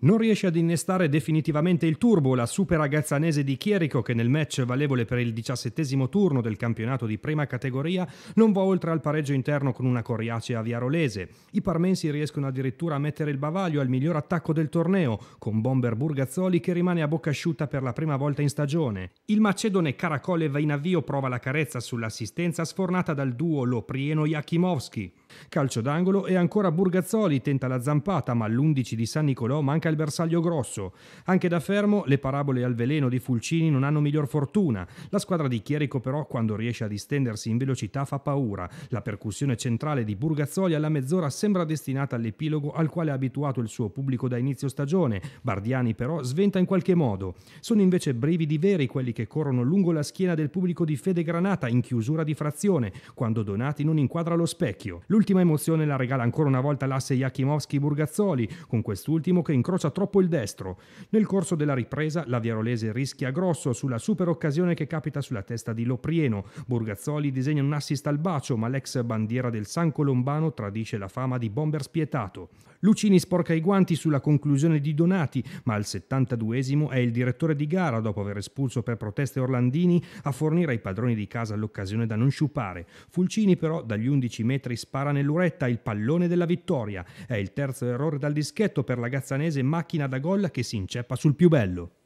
Non riesce ad innestare definitivamente il turbo la super agazzanese di Chierico che nel match valevole per il diciassettesimo turno del campionato di prima categoria non va oltre al pareggio interno con una coriacea viarolese. I parmensi riescono addirittura a mettere il bavaglio al miglior attacco del torneo con Bomber Burgazzoli che rimane a bocca asciutta per la prima volta in stagione. Il macedone Caracolev in avvio prova la carezza sull'assistenza sfornata dal duo Loprieno-Jakimovski. Calcio d'angolo e ancora Burgazzoli tenta la zampata ma l'11 di San Nicolò manca blocca il bersaglio grosso. Anche da fermo le parabole al veleno di Fulcini non hanno miglior fortuna. La squadra di Chierico però quando riesce a distendersi in velocità fa paura. La percussione centrale di Burgazzoli alla mezz'ora sembra destinata all'epilogo al quale ha abituato il suo pubblico da inizio stagione. Bardiani però sventa in qualche modo. Sono invece brividi veri quelli che corrono lungo la schiena del pubblico di Fede Granata in chiusura di frazione, quando Donati non inquadra lo specchio. L'ultima emozione la regala ancora una volta l'asse Jakimovski-Burgazzoli, con quest'ultimo che incrocia incrocia troppo il destro. Nel corso della ripresa la Viarolese rischia grosso sulla super occasione che capita sulla testa di Loprieno. Borgazzoli disegna un assist al bacio, ma l'ex bandiera del San Colombano tradisce la fama di bomber spietato. Lucini sporca i guanti sulla conclusione di Donati, ma al 72esimo è il direttore di gara, dopo aver espulso per proteste Orlandini, a fornire ai padroni di casa l'occasione da non sciupare. Fulcini però dagli 11 metri spara nell'uretta il pallone della vittoria. È il terzo errore dal dischetto per la Gazzanese macchina da gol che si inceppa sul più bello.